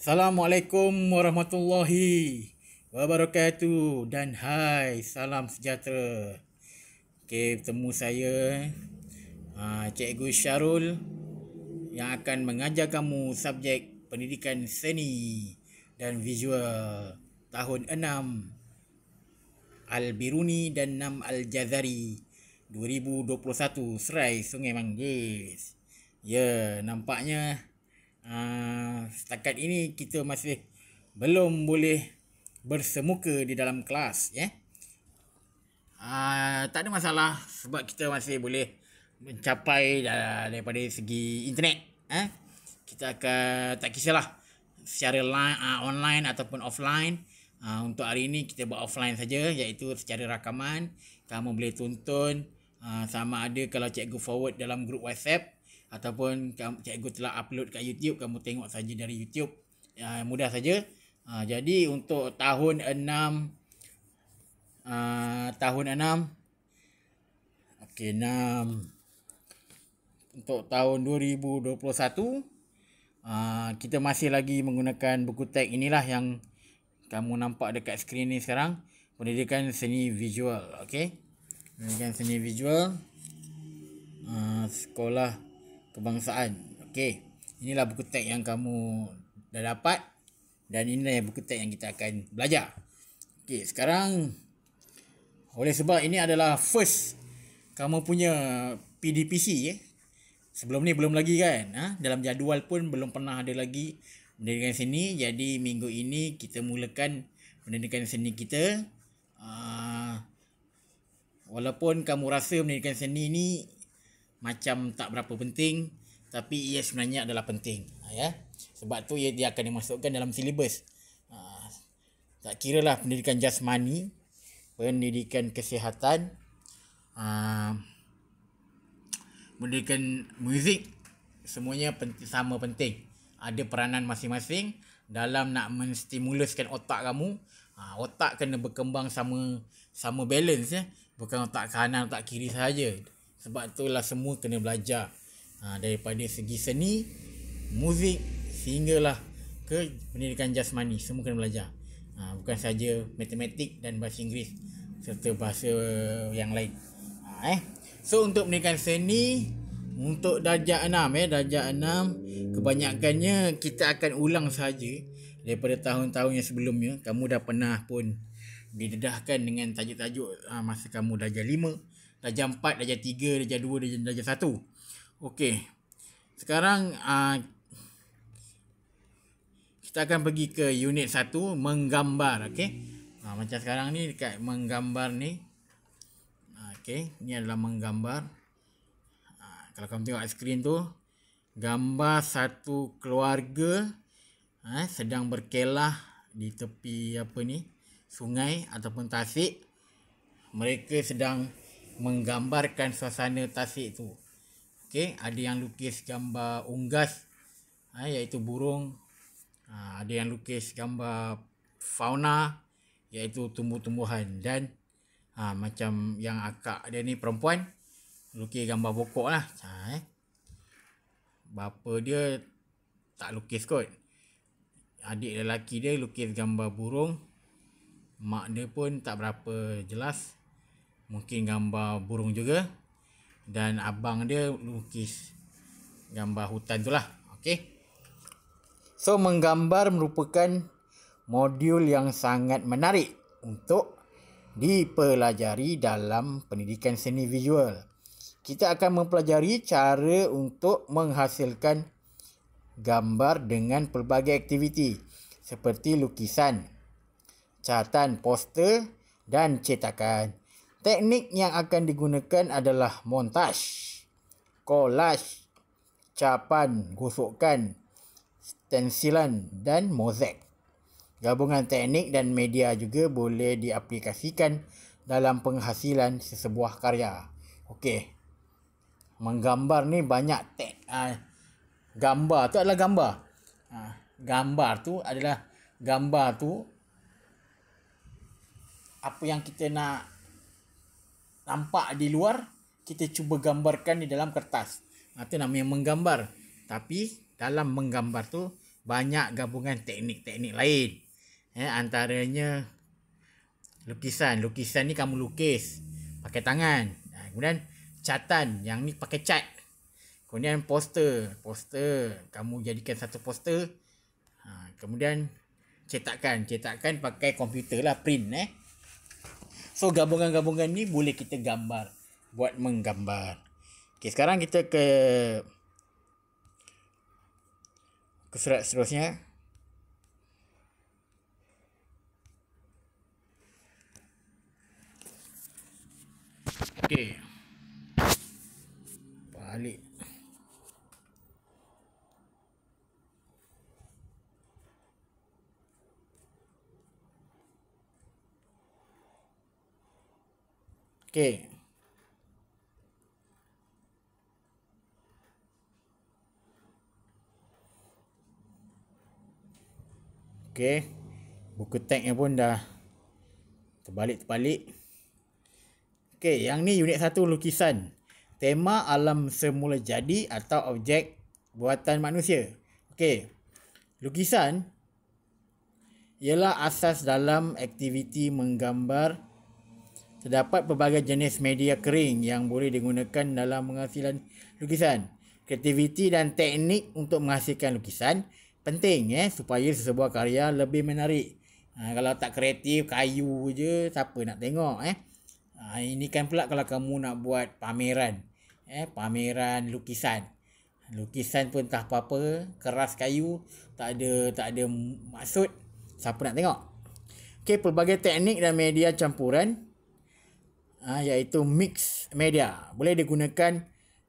Assalamualaikum warahmatullahi wabarakatuh dan hai salam sejahtera. Okey bertemu saya ha, Cikgu Syarul yang akan mengajar kamu subjek pendidikan seni dan visual tahun 6 Al-Biruni dan 6 Al-Jazari 2021 Serai Sungai Manggis. Ya, yeah, nampaknya Ah, setakat ini kita masih belum boleh bersemuka di dalam kelas ya. Yeah? Uh, tak ada masalah sebab kita masih boleh mencapai uh, daripada segi internet eh kita akan tak kisahlah secara line, uh, ah, online ataupun offline uh, untuk hari ini kita buat offline saja iaitu secara rakaman kamu boleh tonton uh, sama ada kalau cikgu forward dalam grup WhatsApp ataupun cikgu telah upload kat YouTube kamu tengok saja dari YouTube ya, mudah saja ha, jadi untuk tahun 6 uh, ha, tahun 6 okey 6 untuk tahun 2021 uh, ha, kita masih lagi menggunakan buku teks inilah yang kamu nampak dekat skrin ni sekarang pendidikan seni visual okey pendidikan seni visual uh, sekolah kebangsaan. Okey. Inilah buku teks yang kamu dah dapat dan inilah yang buku teks yang kita akan belajar. Okey, sekarang oleh sebab ini adalah first kamu punya PDPC eh. Ya. Sebelum ni belum lagi kan? Ha? Dalam jadual pun belum pernah ada lagi pendidikan seni. Jadi minggu ini kita mulakan pendidikan seni kita. Uh, walaupun kamu rasa pendidikan seni ni macam tak berapa penting tapi ia sebenarnya adalah penting ha, ya sebab tu ia dia akan dimasukkan dalam silibus ha, tak kira lah pendidikan jasmani pendidikan kesihatan ha, pendidikan muzik semuanya penti, sama penting ada peranan masing-masing dalam nak menstimuluskan otak kamu ha, otak kena berkembang sama sama balance ya bukan otak kanan otak kiri saja sebab itulah semua kena belajar ha, Daripada segi seni Muzik Sehinggalah ke pendidikan jasmani Semua kena belajar ha, Bukan saja matematik dan bahasa Inggeris Serta bahasa yang lain ha, eh. So untuk pendidikan seni Untuk darjah 6 eh, Darjah 6 Kebanyakannya kita akan ulang saja Daripada tahun-tahun yang sebelumnya Kamu dah pernah pun Didedahkan dengan tajuk-tajuk ha, Masa kamu darjah darjah 4, darjah 3, darjah 2, darjah, darjah 1. Okey. Sekarang uh, kita akan pergi ke unit 1 menggambar, okey. Uh, macam sekarang ni dekat menggambar ni. Uh, okey, ni adalah menggambar. Uh, kalau kamu tengok skrin tu, gambar satu keluarga uh, sedang berkelah di tepi apa ni? Sungai ataupun tasik. Mereka sedang menggambarkan suasana tasik tu. Okay, ada yang lukis gambar unggas ha, iaitu burung. Ha, ada yang lukis gambar fauna iaitu tumbuh-tumbuhan dan ha, macam yang akak dia ni perempuan lukis gambar pokok lah. Ha, eh. Bapa dia tak lukis kot. Adik lelaki dia lukis gambar burung. Mak dia pun tak berapa jelas mungkin gambar burung juga dan abang dia lukis gambar hutan tu lah okay. so menggambar merupakan modul yang sangat menarik untuk dipelajari dalam pendidikan seni visual kita akan mempelajari cara untuk menghasilkan gambar dengan pelbagai aktiviti seperti lukisan, catan poster dan cetakan. Teknik yang akan digunakan adalah montaj, kolaj, capan, gosokan, stensilan dan mozek. Gabungan teknik dan media juga boleh diaplikasikan dalam penghasilan sesebuah karya. Okey. Menggambar ni banyak tek. Uh, gambar tu adalah gambar. Uh, gambar tu adalah gambar tu apa yang kita nak Tampak di luar kita cuba gambarkan di dalam kertas. Itu ha, namanya menggambar. Tapi dalam menggambar tu banyak gabungan teknik-teknik lain. Eh, antaranya lukisan. Lukisan ni kamu lukis pakai tangan. Ha, kemudian catan yang ni pakai cat. Kemudian poster. Poster kamu jadikan satu poster. Ha, kemudian cetakan. Cetakan pakai komputer lah print eh. So gabungan-gabungan ni boleh kita gambar buat menggambar. Okey, sekarang kita ke ke surat seterusnya. Okay. Okay. Buku tag ni pun dah terbalik-terbalik. Okay. Yang ni unit satu lukisan. Tema alam semula jadi atau objek buatan manusia. Okay. Lukisan ialah asas dalam aktiviti menggambar Terdapat pelbagai jenis media kering yang boleh digunakan dalam menghasilkan lukisan. Kreativiti dan teknik untuk menghasilkan lukisan penting eh supaya sebuah karya lebih menarik. Ha, kalau tak kreatif kayu je siapa nak tengok eh. Ha, ini kan pula kalau kamu nak buat pameran eh pameran lukisan. Lukisan pun tak apa-apa, keras kayu tak ada tak ada maksud siapa nak tengok. Okay, pelbagai teknik dan media campuran Ah, iaitu mix media boleh digunakan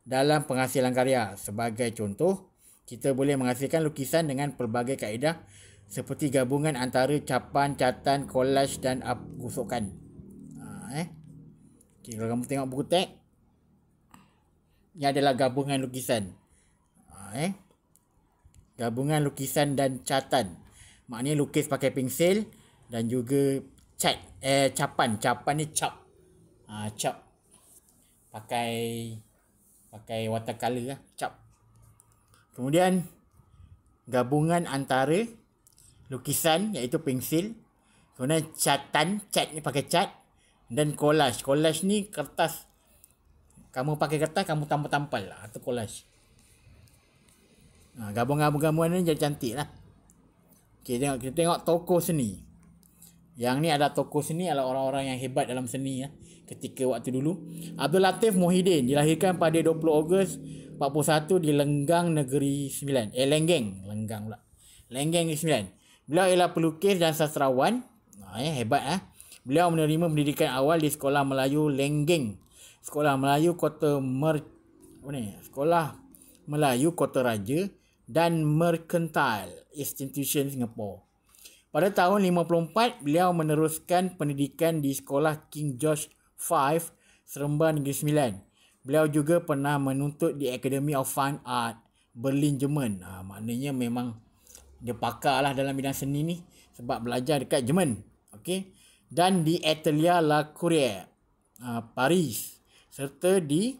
dalam penghasilan karya. Sebagai contoh, kita boleh menghasilkan lukisan dengan pelbagai kaedah seperti gabungan antara capan, catan, collage dan gosokan. Ha, eh. Okay, kalau kamu tengok buku teks, ini adalah gabungan lukisan. Ha, eh. Gabungan lukisan dan catan. Maknanya lukis pakai pensil dan juga cat, eh, capan. Capan ni cap uh, ah, cap pakai pakai watercolor lah cap kemudian gabungan antara lukisan iaitu pensil kemudian catan cat ni pakai cat dan collage collage ni kertas kamu pakai kertas kamu tampal-tampal lah atau collage ha, ah, gabung gabungan ni jadi cantik lah Kita tengok, kita tengok toko seni. Yang ni ada tokoh seni adalah orang-orang yang hebat dalam seni ya. Ketika waktu dulu Abdul Latif Mohidin dilahirkan pada 20 Ogos 41 di Lenggang Negeri Sembilan Eh Lenggang, Lenggang pula Lenggang Negeri Sembilan Beliau ialah pelukis dan sastrawan eh, Hebat eh Beliau menerima pendidikan awal di Sekolah Melayu Lenggang, Sekolah Melayu Kota Mer oh ni? Sekolah Melayu Kota Raja dan Merkental Institution Singapore pada tahun 54, beliau meneruskan pendidikan di sekolah King George V, Seremban Negeri Sembilan. Beliau juga pernah menuntut di Academy of Fine Art, Berlin, Jerman. Ha, maknanya memang dia pakarlah dalam bidang seni ni sebab belajar dekat Jerman. Okay? Dan di Atelier La Courrier, uh, ah, Paris. Serta di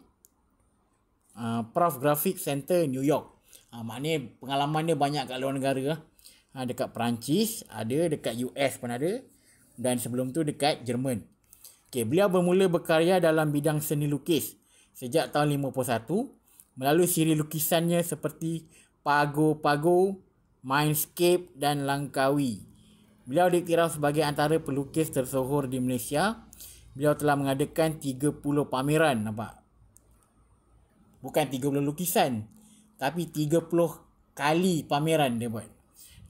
uh, Prof Graphic Center, New York. Ha, maknanya pengalaman dia banyak kat luar negara lah ha, dekat Perancis, ada dekat US pun ada dan sebelum tu dekat Jerman. Okey, beliau bermula berkarya dalam bidang seni lukis sejak tahun 51 melalui siri lukisannya seperti Pago Pago, Mindscape dan Langkawi. Beliau diiktiraf sebagai antara pelukis tersohor di Malaysia. Beliau telah mengadakan 30 pameran, nampak? Bukan 30 lukisan, tapi 30 kali pameran dia buat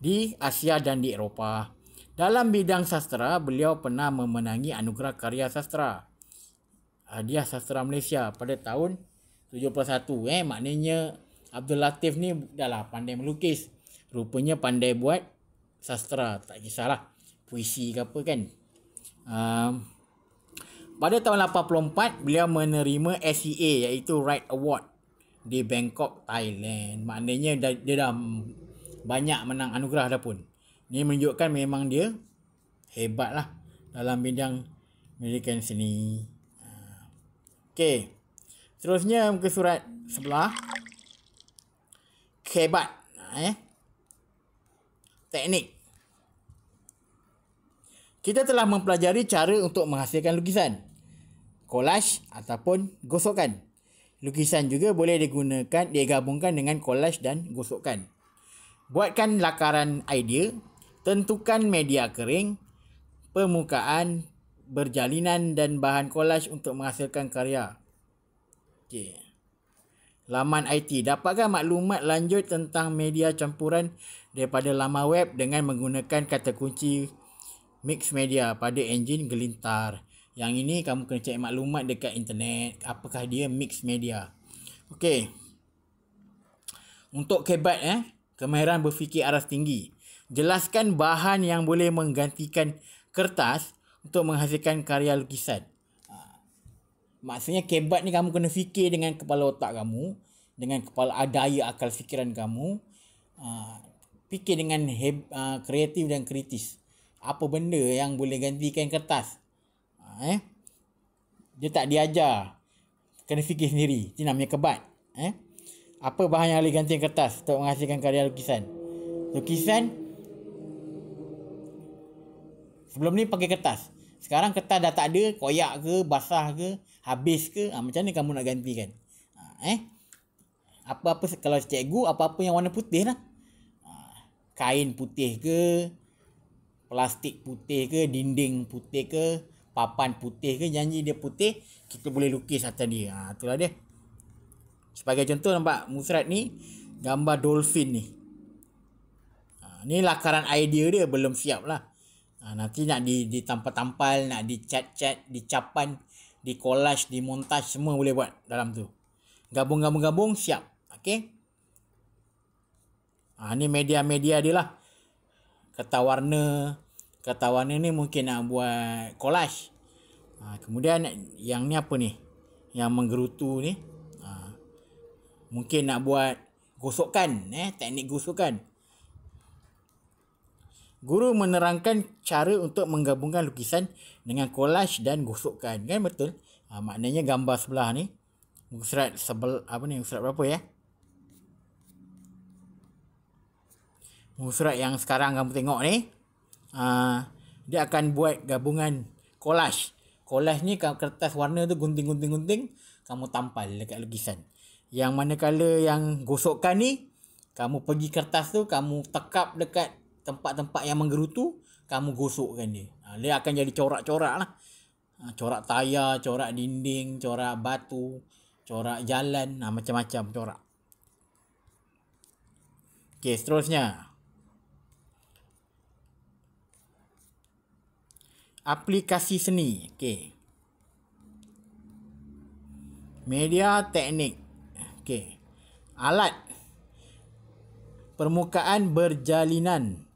di Asia dan di Eropah. Dalam bidang sastra, beliau pernah memenangi anugerah karya sastra. Ah, dia sastra Malaysia pada tahun 71. Eh, maknanya Abdul Latif ni dah lah pandai melukis. Rupanya pandai buat sastra. Tak kisahlah. Puisi ke apa kan. Um, pada tahun 84, beliau menerima SEA iaitu Right Award di Bangkok, Thailand. Maknanya dia dah banyak menang anugerah dah pun. Ini menunjukkan memang dia hebatlah dalam bidang menjadikan seni. Ha. Okey. Seterusnya muka surat sebelah. hebat. Eh. Ha, ya. Teknik. Kita telah mempelajari cara untuk menghasilkan lukisan. Collage ataupun gosokan. Lukisan juga boleh digunakan, digabungkan dengan collage dan gosokan buatkan lakaran idea, tentukan media kering, permukaan, berjalinan dan bahan collage untuk menghasilkan karya. Okey. Laman IT dapatkan maklumat lanjut tentang media campuran daripada laman web dengan menggunakan kata kunci mix media pada enjin gelintar. Yang ini kamu kena cek maklumat dekat internet apakah dia mix media. Okey. Untuk kebat eh kemahiran berfikir aras tinggi. Jelaskan bahan yang boleh menggantikan kertas untuk menghasilkan karya lukisan. Ha. Maksudnya kebat ni kamu kena fikir dengan kepala otak kamu, dengan kepala adaya akal fikiran kamu. Ha. Fikir dengan heb, ha, kreatif dan kritis. Apa benda yang boleh gantikan kertas? Ha, eh? Dia tak diajar. Kena fikir sendiri. Ini namanya kebat. Eh? Apa bahan yang boleh gantikan kertas untuk menghasilkan karya lukisan? Lukisan Sebelum ni pakai kertas. Sekarang kertas dah tak ada, koyak ke, basah ke, habis ke, ha, macam ni kamu nak gantikan? Ha, eh? Apa-apa kalau cikgu apa-apa yang warna putih lah. Ha, kain putih ke, plastik putih ke, dinding putih ke, papan putih ke, janji dia putih, kita boleh lukis atas dia. Ha, itulah dia. Sebagai contoh nampak musrat ni gambar dolphin ni. Ha, ni lakaran idea dia belum siap lah. Ha, nanti nak di, ditampal-tampal, nak dicat-cat, dicapan, dikolaj, dimontaj semua boleh buat dalam tu. Gabung-gabung-gabung siap. Okay. Ha, ni media-media dia lah. Kata warna. Kata warna ni mungkin nak buat kolaj. Ha, kemudian yang ni apa ni? Yang menggerutu ni. Mungkin nak buat gosokan, eh, teknik gosokan. Guru menerangkan cara untuk menggabungkan lukisan dengan collage dan gosokan. Kan betul? Ha, maknanya gambar sebelah ni. Muka sebel, apa ni, surat berapa ya? Muka yang sekarang kamu tengok ni. Ha, dia akan buat gabungan collage. Collage ni kertas warna tu gunting-gunting-gunting. Kamu tampal dekat lukisan. Yang mana manakala yang gosokkan ni Kamu pergi kertas tu Kamu tekap dekat tempat-tempat yang menggerutu Kamu gosokkan dia ha, Dia akan jadi corak-corak lah ha, Corak tayar, corak dinding, corak batu Corak jalan, ha, macam-macam corak Okay, seterusnya Aplikasi seni Okay Media teknik Okey. Alat permukaan berjalinan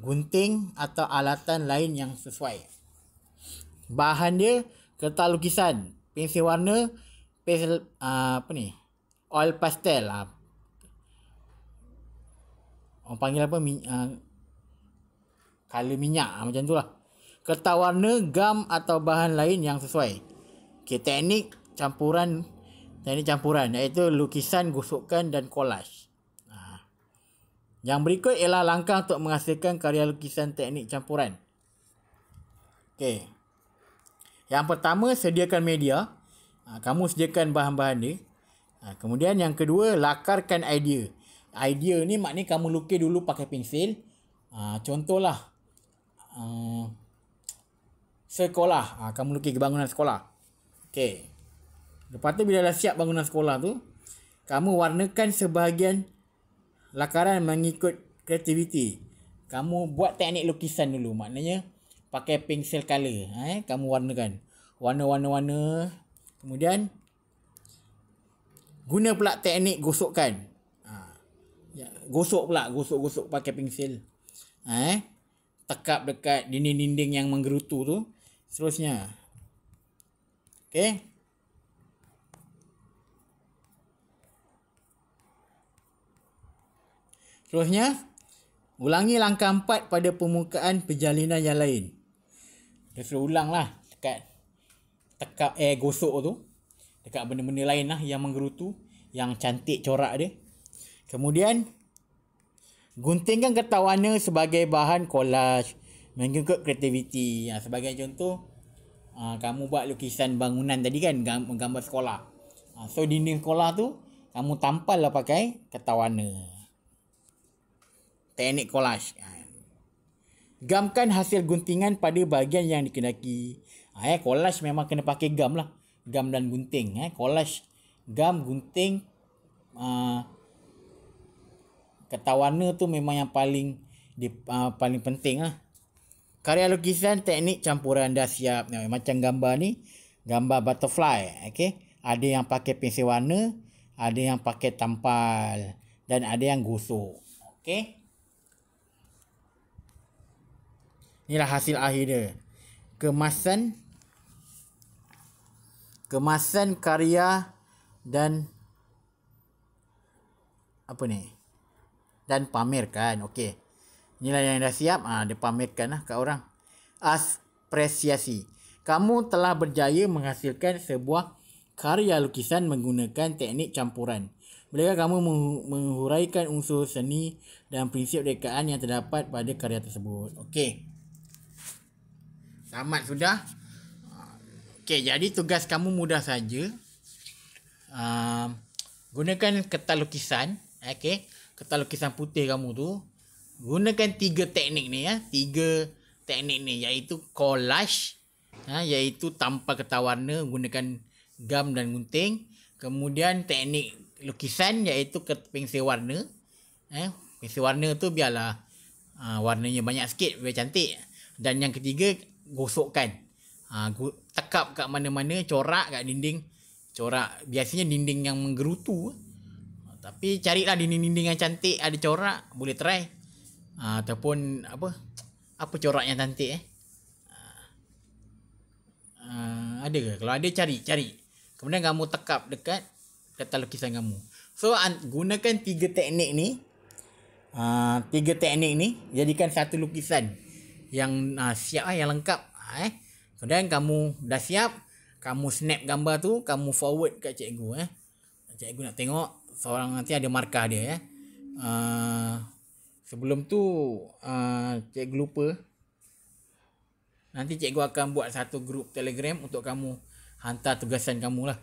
gunting atau alatan lain yang sesuai. Bahan dia kertas lukisan, pensel warna, pensel uh, ah, apa ni? Oil pastel lah. Orang panggil apa? Min, uh, ah, color minyak lah, macam tu lah. Kertas warna, gam atau bahan lain yang sesuai. Okay, teknik campuran ini campuran iaitu lukisan gusukan dan collage. Ha. Yang berikut ialah langkah untuk menghasilkan karya lukisan teknik campuran. Okey. Yang pertama sediakan media. Ha, kamu sediakan bahan-bahan ni. Ha, kemudian yang kedua lakarkan idea. Idea ni maknanya kamu lukis dulu pakai pensil. Contohlah sekolah. Kamu lukis bangunan sekolah. Okey. Lepas tu bila dah siap bangunan sekolah tu, kamu warnakan sebahagian lakaran mengikut kreativiti. Kamu buat teknik lukisan dulu. Maknanya pakai pensel color. Eh? Kamu warnakan. Warna-warna-warna. Kemudian guna pula teknik gosokkan. Ha. Ya, gosok pula. Gosok-gosok pakai pensel. Eh? Tekap dekat dinding-dinding yang menggerutu tu. Seterusnya. Okay. Seterusnya, ulangi langkah empat pada permukaan perjalinan yang lain. Dia suruh ulang lah dekat tekap air eh, gosok tu. Dekat benda-benda lain lah yang menggerutu. Yang cantik corak dia. Kemudian, guntingkan kertas warna sebagai bahan collage. Mengikut kreativiti. Ya, sebagai contoh, uh, kamu buat lukisan bangunan tadi kan, gambar, gambar sekolah. Uh, so, dinding sekolah tu, kamu tampal lah pakai kertas warna teknik collage ha. Gamkan hasil guntingan pada bahagian yang dikendaki. Ha, eh, collage memang kena pakai gam lah. Gam dan gunting. Eh. Collage, gam, gunting. Uh, kata warna tu memang yang paling di, uh, paling penting lah. Karya lukisan teknik campuran dah siap. Ya, macam gambar ni. Gambar butterfly. Okay. Ada yang pakai pensel warna. Ada yang pakai tampal. Dan ada yang gosok. Okay. Inilah hasil akhir dia. Kemasan kemasan karya dan apa ni? Dan pamerkan. Okey. Inilah yang dah siap. Ah ha, dia pamerkanlah kat orang. Apresiasi. Kamu telah berjaya menghasilkan sebuah karya lukisan menggunakan teknik campuran. Bolehkah kamu menghuraikan unsur seni dan prinsip rekaan yang terdapat pada karya tersebut? Okey. Tamat sudah. Okey, jadi tugas kamu mudah saja. Uh, gunakan kertas lukisan, okey. Kertas lukisan putih kamu tu gunakan tiga teknik ni ya, tiga teknik ni iaitu collage ha, iaitu tanpa kertas warna gunakan gam dan gunting. Kemudian teknik lukisan iaitu pensel warna. Eh, pensel warna tu biarlah uh, warnanya banyak sikit biar cantik. Dan yang ketiga gosokkan. Ha, tekap kat mana-mana, corak kat dinding. Corak, biasanya dinding yang menggerutu. Ha, tapi carilah dinding-dinding yang cantik, ada corak, boleh try. Ha, ataupun apa, apa corak yang cantik eh. Ha, ha ada ke? Kalau ada, cari, cari. Kemudian kamu tekap dekat kata lukisan kamu. So, gunakan tiga teknik ni. Uh, tiga teknik ni jadikan satu lukisan yang uh, siap lah yang lengkap ah, eh kemudian kamu dah siap kamu snap gambar tu kamu forward kat cikgu eh cikgu nak tengok seorang nanti ada markah dia eh uh, sebelum tu uh, cikgu lupa nanti cikgu akan buat satu grup telegram untuk kamu hantar tugasan kamu lah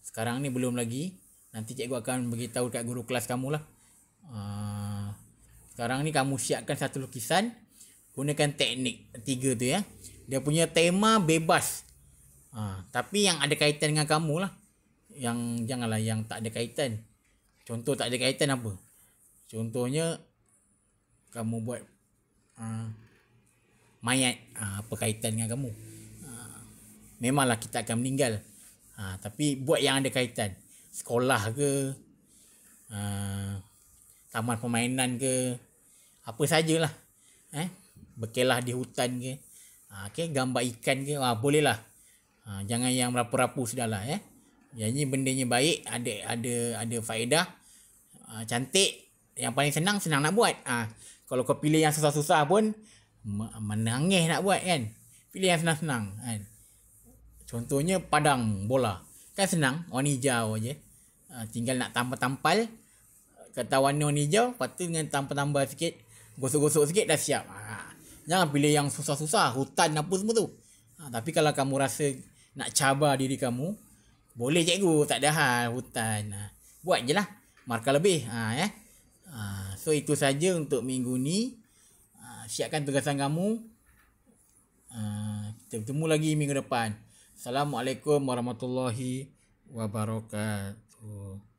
sekarang ni belum lagi nanti cikgu akan beritahu kat guru kelas kamu lah uh, sekarang ni kamu siapkan satu lukisan gunakan teknik tiga tu ya. Dia punya tema bebas. Ha, tapi yang ada kaitan dengan kamu lah. Yang janganlah yang tak ada kaitan. Contoh tak ada kaitan apa? Contohnya kamu buat ha, mayat ha, apa kaitan dengan kamu? Ha, memanglah kita akan meninggal. Ha, tapi buat yang ada kaitan. Sekolah ke? Ha, taman permainan ke? Apa sajalah. Eh? berkelah di hutan ke. Ha, okay, gambar ikan ke. Ha, boleh lah. Ha, jangan yang rapu-rapu sudah lah. Eh. Ya. Yang ni bendanya baik. Ada ada ada faedah. Ha, cantik. Yang paling senang, senang nak buat. Ha, kalau kau pilih yang susah-susah pun, menangis nak buat kan. Pilih yang senang-senang. Kan? Contohnya padang bola. Kan senang. Warna hijau je. Ha, tinggal nak tampal-tampal. Kata warna warna hijau. Lepas tu dengan tampal-tampal sikit. Gosok-gosok sikit dah siap. Ha, Jangan pilih yang susah-susah Hutan apa semua tu ha, Tapi kalau kamu rasa Nak cabar diri kamu Boleh cikgu Tak ada hal Hutan ha, Buat je lah Markah lebih ha, ya. ha, So itu saja untuk minggu ni ha, Siapkan tugasan kamu ha, Kita bertemu lagi minggu depan Assalamualaikum warahmatullahi wabarakatuh